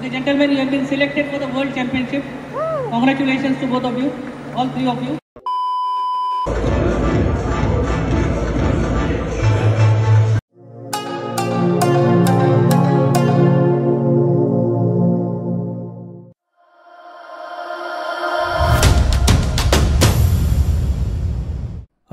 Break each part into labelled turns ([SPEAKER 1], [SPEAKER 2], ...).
[SPEAKER 1] the gentlemen, you have been selected for the World Championship. Congratulations to both of you, all three of you.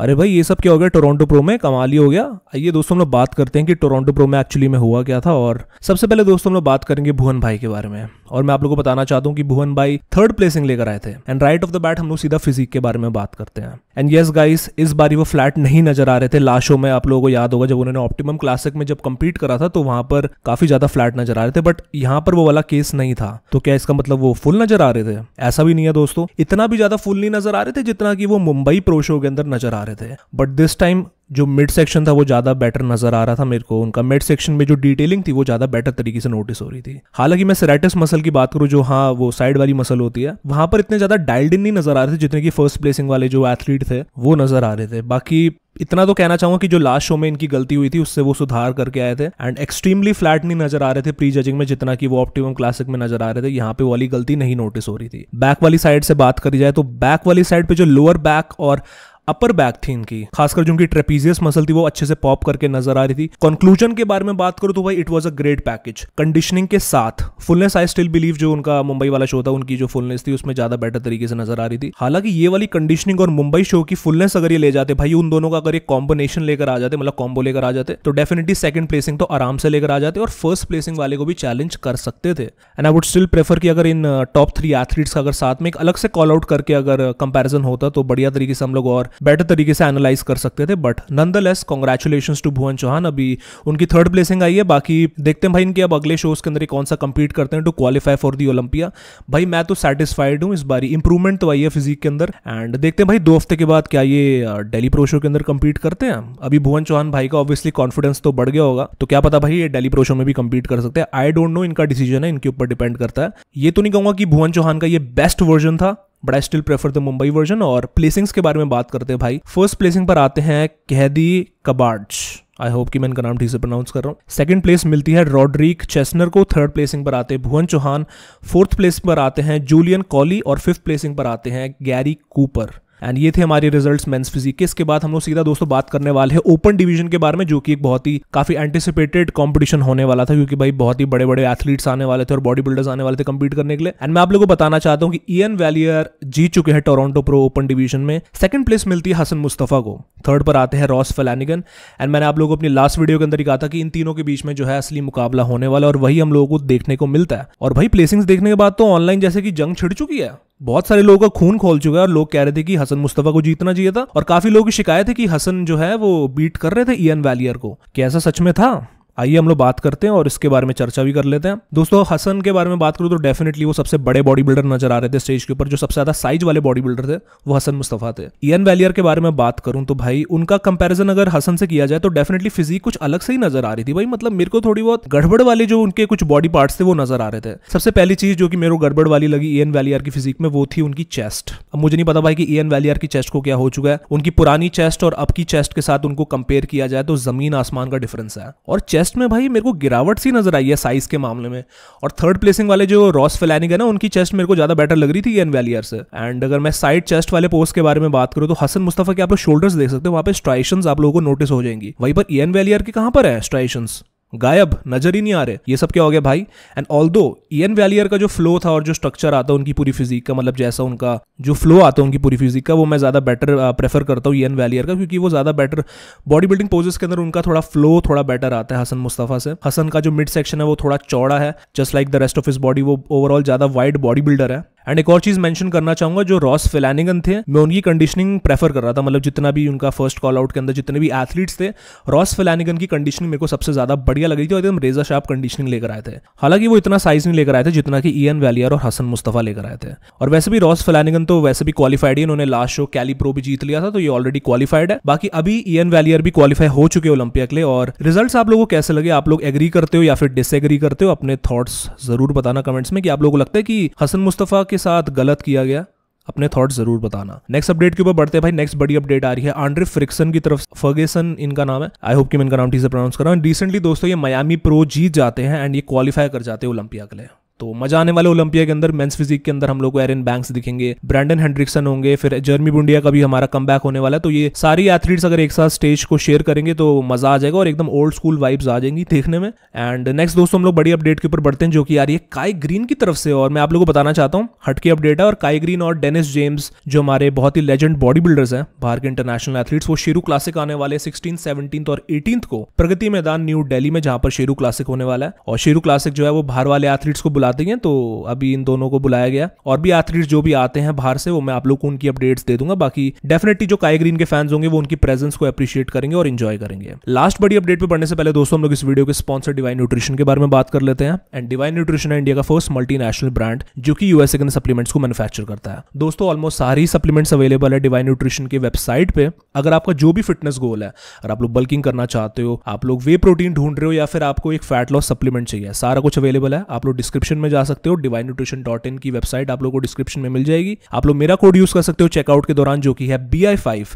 [SPEAKER 1] अरे भाई ये सब क्या हो गया टोरंटो प्रो में कमाल ही हो गया आइए दोस्तों हम लोग बात करते हैं कि टोरंटो प्रो में एक्चुअली में हुआ क्या था और सबसे पहले दोस्तों हम लोग बात करेंगे भुवन भाई के बारे में और मैं आप लोगों को बताना चाहता हूँ कि भुवन भाई थर्ड प्लेसिंग लेकर आए थे and right off the bat हम लोग सीधा फिजिक के बारे में बात करते हैं एंड येस गाइस इस बार वो फ्लैट नहीं नजर आ रहे थे लास्ट शो में आप लोगों को याद होगा जब उन्होंने ऑप्टिमम क्लासिक में जब कम्पीट करा था तो वहां पर काफी ज्यादा फ्लैट नजर आ रहे थे बट यहाँ पर वो वाला केस नहीं था तो क्या इसका मतलब वो फुल नजर आ रहे थे ऐसा भी नहीं है दोस्तों इतना भी ज्यादा फुल नहीं नजर आ रहे थे जितना की वो मुंबई प्रो शो के अंदर नजर आ रहे थे बट दिस टाइम जो मिड सेक्शन था वो ज़्यादा बेटर नजर आ रहा था मेरे को उनका मिड सेक्शन में जो डिटेलिंग थी वो ज़्यादा बेटर तरीके से नोटिस हो रही थी हालांकि मैं सेरेटस मसल की बात करूँ जो हाँ वो साइड वाली मसल होती है वहां पर इतने ज़्यादा डायल्ड इन नहीं नजर आ रहे थे जितने की फर्स्ट प्लेसिंग वाले जो एथलीट थे वो नजर आ रहे थे बाकी इतना तो कहना चाहूंगा कि जो लास्ट शो में इनकी गलती हुई थी उससे वो सुधार करके आए थे एंड एक्सट्रीमली फ्लैट नहीं नजर आ रहे थे प्री जजिंग में जितना कि वो ऑप्टिमम क्लासिक में नजर आ रहे थे यहाँ पे वाली गलती नहीं नोटिस हो रही थी बैक वाली साइड से बात करी जाए तो बैक वाली साइड पे जो लोअर बैक और अपर बैक थी इनकी खासकर जो उनकी ट्रेपीजियस मसल थी वो अच्छे से पॉप करके नजर आ रही थी कंक्लूजन के बारे में बात करूँ तो भाई it was a great package conditioning के साथ फुलनेस आई स्टिल बिलीव जो उनका मुंबई वाला शो था उनकी जो फुलनेस थी उसमें ज्यादा बेटर तरीके से नजर आ रही थी हालांकि ये वाली कंडीशनिंग और मुंबई शो की फुलनेस अगर ये ले जाते भाई उन दोनों का अगर एक कॉम्बिनेशन लेकर आ जाते मतलब कॉम्बो लेकर आ जाते तो डेफिनेटली सेकंड प्लेसिंग तो आराम से लेकर आ जाते और फर्स्ट प्लेसिंग वाले को भी चैलेंज कर सकते थे and I would still prefer कि अगर इन टॉप थ्री एथलीट्स का अगर साथ में एक अलग से कॉल आउट करके अगर कंपेरिजन uh, होता तो बढ़िया तरीके से हम लोग और बेटर तरीके से एनालाइज कर सकते थे but nonetheless congratulation to Bhuvan Chauhan अभी उनकी थर्ड प्लेसिंग आई है बाकी देखते हैं भाई इनके अब अगले शोज के अंदर कौन सा कंपीट करते हैं to qualify for the Olympia भाई मैं तो सेटिस्फाइड हूँ इस बार इंप्रूवमेंट तो आई है फिजिक के अंदर एंड देखते हैं भाई दो हफ्ते के बाद क्या ये डेली प्रो शो के अंदर कंपीट करते हैं अभी भुवन चौहान भाई का ऑब्वियसली कॉन्फिडेंस तो बढ़ गया होगा तो क्या पता भाई ये डेली प्रो शो में भी कंपीट कर सकते हैं आई डोंट नो इनका डिसीजन है इनके ऊपर डिपेंड करता है ये तो नहीं कहूंगा कि भुवन चौहान का ये बेस्ट वर्जन था but I still prefer the Mumbai version और प्लेसिंग्स के बारे में बात करते हैं भाई फर्स्ट प्लेसिंग पर आते हैं कहदी कबार्ज आई होप कि मैं इनका नाम ठीक से प्रोनाउंस कर रहा हूँ सेकंड प्लेस मिलती है रॉड्रिक चेस्नर को थर्ड प्लेसिंग पर आते हैं भुवन चौहान फोर्थ प्लेस पर आते हैं जूलियन कॉली और फिफ्थ प्लेसिंग पर आते हैं गैरी कूपर एंड ये थे हमारे रिजल्ट्स मेंस फिजिक के इसके बाद हम लोग सीधा दोस्तों बात करने वाले हैं ओपन डिवीजन के बारे में जो कि एक बहुत ही काफी एंटिसिपेटेड कॉम्पिटिशन होने वाला था क्योंकि भाई बहुत ही बड़े बड़े एथलीट्स आने वाले थे और बॉडी बिल्डर्स आने वाले थे कम्पीट करने के लिए एंड मैं आप लोगों को बताना चाहता हूँ कि ईन वैलियर जीत चुके हैं टोरोंटो प्रो ओपन डिवीजन में सेकंड प्लेस मिलती है हसन मुस्तफा को थर्ड पर आते हैं रॉस फलैनिगन एंड मैंने आप लोगों को अपनी लास्ट वीडियो के अंदर ही कहा था कि इन तीनों के बीच में जो है असली मुकाबला होने वाला और वही हम लोगों को देखने को मिलता है और भाई प्लेसिंग्स देखने के बाद तो ऑनलाइन जैसे कि जंग छिड़ चुकी है बहुत सारे लोगों का खून खोल चुका है और लोग कह रहे थे कि हसन मुस्तफा को जीतना चाहिए था और काफी लोगों की शिकायत है कि हसन जो है वो बीट कर रहे थे ईएन वैलियर को क्या ऐसा सच में था आइए हम लोग बात करते हैं और इसके बारे में चर्चा भी कर लेते हैं दोस्तों हसन के बारे में बात करूँ तो डेफिनेटली वो सबसे बड़े बॉडी बिल्डर नजर आ रहे थे स्टेज के ऊपर जो सबसे ज्यादा साइज वाले बॉडी बिल्डर थे वो हसन मुस्तफ़ा थे इन वैलियर के बारे में बात करूं तो भाई उनका कंपेरिजन अगर हसन से किया जाए तो डेफिनेटली फिजिक कुछ अलग से ही नजर आ रही थी भाई मतलब मेरे को थोड़ी बहुत गड़बड़ वाले जो उनके कुछ बॉडी पार्ट थे वो नजर आ रहे थे सबसे पहली चीज जो कि मेरे को गड़बड़ वाली लगी एन वैलियर की फिजिक में वो थी उनकी चेस्ट अब मुझे नहीं पता भाई की एन वैलियर की चेस्ट को क्या हो चुका है उनकी पुरानी चेस्ट और अब की चेस्ट के साथ उनको कंपेयर किया जाए तो जमीन आसमान का डिफरेंस है और चेस्ट टेस्ट में भाई मेरे को गिरावट सी नजर आई है साइज के मामले में और थर्ड प्लेसिंग वाले जो रॉस फिलैनिक है ना उनकी चेस्ट मेरे को ज्यादा बेटर लग रही थी एन वैलियर से एंड अगर मैं साइड चेस्ट वाले पोस्ट के बारे में बात करूँ तो हसन मुस्तफा के आप लोग शोल्डर्स देख सकते हो वहाँ पे स्ट्राइशन आप लोगों को नोटिस हो जाएंगी वहीं पर एन वैलियर के कहाँ पर है स्ट्राइशंस गायब नजर ही नहीं आ रहे ये सब क्या हो गया भाई एंड ऑल दो इन वैलियर का जो फ्लो था और जो स्ट्रक्चर आता उनकी पूरी फिजिक का मतलब जैसा उनका जो फ्लो आता है उनकी पूरी फिजिक का वो मैं ज्यादा बेटर प्रेफर uh, करता हूँ एन वैलियर का क्योंकि वो ज्यादा बेटर बॉडी बिल्डिंग पोजेस के अंदर उनका थोड़ा फ्लो थोड़ा बेटर आता है हसन मुस्तफ़ा से हसन का जो मिड सेक्शन है वो थोड़ा चौड़ा है just like the rest of his body वो ओवरऑल ज्यादा वाइड बॉडी बिल्डर है एंड एक और चीज मेंशन करना चाहूंगा जो रॉस फिलानिगन थे मैं उनकी कंडीशनिंग प्रेफर कर रहा था मतलब जितना भी उनका फर्स्ट कॉल आउट के अंदर जितने भी एथलीट्स थे रॉस फिलानिगन की कंडीशनिंग मेरे को सबसे ज्यादा बढ़िया लगी थी और एकदम रेजा शार्प कंडीशनिंग लेकर आए थे हालांकि वो इतना साइज नहीं लेकर आए थे जितना कि ईन वैलियर और हसन मुस्तफा लेकर आए थे और वैसे भी रॉस फिलानिगन तो वैसे भी क्वालिफाइड ही उन्होंने लास्ट शो कैली प्रो भी जीत लिया था तो ये ऑलरेडी क्वालिफाइड है बाकी अभी ईएन वैलियर भी क्वालिफाई हो चुके ओलंपिया के लिए और रिजल्ट आप लोगों को कैसे लगे आप लोग एग्री करते हो या फिर डिसएग्री करते हो अपने थॉट्स जरूर बताना कमेंट्स में कि आप लोगों को लगता है कि हसन मुस्तफा के के साथ गलत किया गया अपने थॉट जरूर बताना नेक्स्ट अपडेट के ऊपर बढ़ते हैं भाई नेक्स्ट बड़ी अपडेट आ रही है आंड्रे फ्रिक्सन की तरफ फर्गेसन इनका नाम है आई होप कि मैं इनका नाम ठीक से प्रोनाउंस कर रहा हूँ रिसेंटली दोस्तों ये मयामी प्रो जीत जाते हैं एंड ये क्वालिफाई कर जाते हैं ओलंपिया के लिए तो मजा आने वाले ओलंपिया के अंदर मेंस फिजिक के अंदर हम लोग को एरन बैंक्स दिखेंगे ब्रैंडन हेंड्रिक्सन होंगे फिर जर्मी बुंडिया का भी हमारा कम होने वाला है तो ये सारी एथलीट्स अगर एक साथ स्टेज को शेयर करेंगे तो मजा आ जाएगा और एकदम ओल्ड स्कूल वाइब्स आ जाएंगी देखने में एंड नेक्स्ट दोस्तों हम लोग बड़ी अपडेट के ऊपर बढ़ते हैं जो कि आ रही है काई ग्रीन की तरफ से और मैं आप लोगों को बताना चाहता हूँ हटके अपडेट है और काई ग्रीन और डेनिस जेम्स जो हमारे बहुत ही लेजेंड बॉडी बिल्डर्स हैं बाहर के इंटरनेशनल एथलीट्स वो शेरू क्लासिक आने वाले सिक्सटीन सेवनटीन और एटीन को प्रगति मैदान न्यू डेली में जहां पर शेरू क्लासिक होने वाला है और शेरू क्लासिक जो है वो बाहर वाले एथलीट्स को बुला बुलाती हैं तो अभी इन दोनों को बुलाया गया और भी एथलीट जो भी आते हैं बाहर से वो मैं आप लोग को उनकी अपडेट्स दे दूंगा बाकी डेफिनेटली जो काई ग्रीन के फैंस होंगे वो उनकी प्रेजेंस को अप्रिशिएट करेंगे और इन्जॉय करेंगे लास्ट बड़ी अपडेट पर बढ़ने से पहले दोस्तों हम लोग इस वीडियो के स्पॉन्सर डिवाइन न्यूट्रिशन के बारे में बात कर लेते हैं एंड डिवाइन न्यूट्रिशन इंडिया का फर्स्ट मल्टी ब्रांड जो कि यूएसए के सप्लीमेंट्स को मैन्युफैक्चर करता है दोस्तों ऑलमोस्ट सारी सप्लीमेंट्स अवेलेबल है डिवाइन न्यूट्रिशन की वेबसाइट पर अगर आपका जो भी फिटनेस गोल है अगर आप लोग बल्किंग करना चाहते हो आप लोग वे प्रोटीन ढूंढ रहे हो या फिर आपको एक फैट लॉस सप्लीमेंट चाहिए सारा कुछ अवेलेबल है आप लोग डिस्क्रिप्शन डिस्क्रिप्शन में जा सकते हो डिवाइन न्यूट्रिशन डॉट इन की वेबसाइट आप लोग को डिस्क्रिप्शन में मिल जाएगी आप लोग मेरा कोड यूज कर सकते हो चेकआउट के दौरान जो कि है बी आई फाइव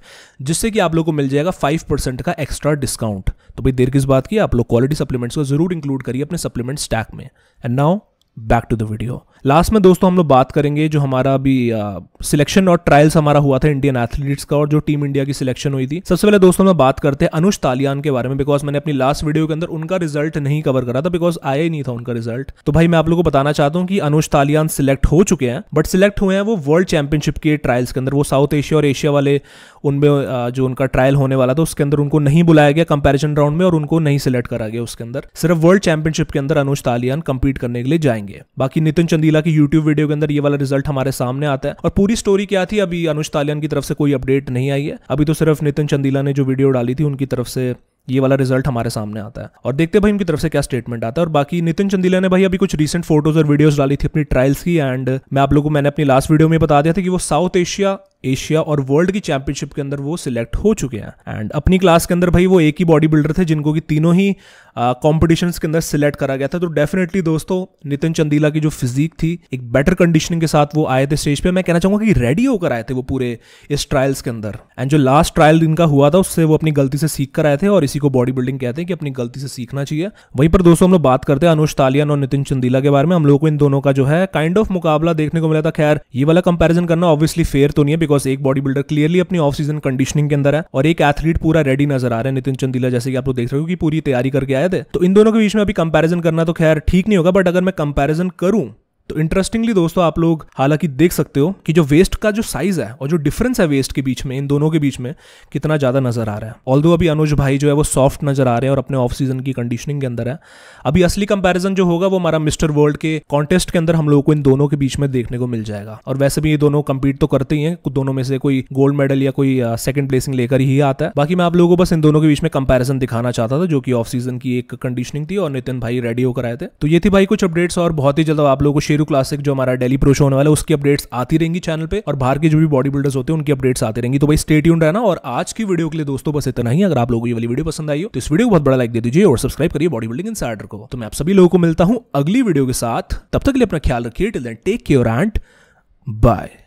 [SPEAKER 1] जिससे कि आप लोग को मिल जाएगा फाइव परसेंट का एक्स्ट्रा डिस्काउंट तो भाई देर किस बात की आप लोग क्वालिटी सप्लीमेंट्स को जरूर इंक्लूड करिए अपने सप्लीमेंट स्टैक में and now back to the video last में दोस्तों हम लोग बात करेंगे जो हमारा अभी सिलेक्शन और ट्रायल्स हमारा हुआ था इंडियन एथलीट्स का और जो टीम इंडिया की सिलेक्शन हुई थी सबसे पहले दोस्तों हम बात करते हैं अनुज तालियान के बारे में बिकॉज मैंने अपनी लास्ट वीडियो के अंदर उनका रिजल्ट नहीं कवर करा था बिकॉज आया ही नहीं था उनका रिजल्ट तो भाई मैं आप लोगों को बताना चाहता हूँ कि अनुज तालियान सिलेक्ट हो चुके हैं बट सिलेक्ट हुए हैं वो वर्ल्ड चैंपियनशिप के ट्रायल्स के अंदर वो साउथ एशिया और एशिया वाले उनमें जो उनका ट्रायल होने वाला था उसके अंदर उनको नहीं बुलाया गया कंपेरिजन राउंड में और उनको नहीं सिलेक्ट करा गया उसके अंदर सिर्फ वर्ल्ड चैंपियनशिप के अंदर अनुज तालियान कंपीट करने के लिए जाएंगे आएंगे बाकी नितिन चंदीला की यूट्यूब वीडियो के अंदर ये वाला रिजल्ट हमारे सामने आता है और पूरी स्टोरी क्या थी अभी अनुज तालियान की तरफ से कोई अपडेट नहीं आई है अभी तो सिर्फ नितिन चंदीला ने जो वीडियो डाली थी उनकी तरफ से ये वाला रिजल्ट हमारे सामने आता है और देखते भाई उनकी तरफ से क्या स्टेटमेंट आता है और बाकी नितिन चंदीला ने भाई अभी कुछ रिसेंट फोटोज और वीडियोस डाली थी अपनी ट्रायल्स की एंड मैं आप लोगों को मैंने अपनी लास्ट वीडियो में बता दिया था कि वो साउथ एशिया एशिया और वर्ल्ड की चैंपियनशिप के अंदर वो सिलेक्ट हो चुके हैं एंड अपनी क्लास के अंदर भाई वो एक ही बॉडी बिल्डर थे जिनको कि तीनों ही कॉम्पिटिशन के अंदर सिलेक्ट करा गया था तो डेफिनेटली दोस्तों नितिन चंदीला की जो फिजिक थी एक बेटर कंडीशनिंग के साथ वो आए थे स्टेज पे मैं कहना चाहूंगा कि रेडी होकर आए थे वो पूरे इस ट्रायल्स के अंदर एंड जो लास्ट ट्रायल इनका हुआ था उससे वो अपनी गलती से सीख कर आए थे और इसी को बॉडी बिल्डिंग कहते हैं कि अपनी गलती से सीखना चाहिए वहीं पर दोस्तों हम लोग बात करते हैं अनुष तालियान और नितिन चंदीला के बारे में हम लोगों को इन दोनों का जो है काइंड ऑफ मुकाबला देखने को मिला था खैर ये वाला कंपेरिजन करना ऑब्वियसली फेयर तो नहीं है बिकॉज एक बॉडी बिल्डर क्लियरली अपनी ऑफ सीजन कंडीशनिंग के अंदर है और एक एथलीट पूरा रेडी नजर आ रहा है नितिन चंदीला जैसे कि आप लोग देख रहे हो कि पूरी तैयारी करके आए थे तो इन दोनों के बीच में अभी कंपेरिजन करना तो खैर ठीक नहीं होगा बट अगर मैं कंपेरिजन करूं तो इंटरेस्टिंगली दोस्तों आप लोग हालांकि देख सकते हो कि जो वेस्ट का जो साइज है और जो डिफरेंस है वेस्ट के बीच में इन दोनों के बीच में कितना ज्यादा नजर आ रहा है ऑल अभी अनुज भाई जो है वो सॉफ्ट नजर आ रहे हैं और अपने ऑफ सीजन की कंडीशनिंग के अंदर है अभी असली कंपेरिजन जो होगा वो हमारा मिस्टर वर्ल्ड के कॉन्टेस्ट के अंदर हम लोगों को इन दोनों के बीच में देखने को मिल जाएगा और वैसे भी ये दोनों कंपीट तो करते ही है दोनों में से कोई गोल्ड मेडल या कोई सेकंड प्लेसिंग लेकर ही आता है बाकी मैं आप लोगों को बस इन दोनों के बीच में कंपेरिजन दिखाना चाहता था जो कि ऑफ सीजन की एक कंडीशनिंग थी और नितिन भाई रेडी होकर आए थे तो ये थी भाई कुछ अपडेट्स और बहुत ही जल्द आप लोगों को शेयर नेहरू क्लासिक जो हमारा डेली प्रो शो होने वाला है उसकी अपडेट्स आती रहेंगी चैनल पे और बाहर के जो भी बॉडी बिल्डर्स होते हैं उनकी अपडेट्स आती रहेंगी तो भाई स्टेट यून रहना और आज की वीडियो के लिए दोस्तों बस इतना ही अगर आप लोगों की वाली वीडियो पसंद आई हो तो इस वीडियो को बहुत बड़ा लाइक दे दीजिए और सब्सक्राइब करिए बॉडी बिल्डिंग इंसाइडर को तो मैं आप सभी लोगों को मिलता हूं अगली वीडियो के साथ तब तक के लिए अपना ख्याल रखिए till then take care and bye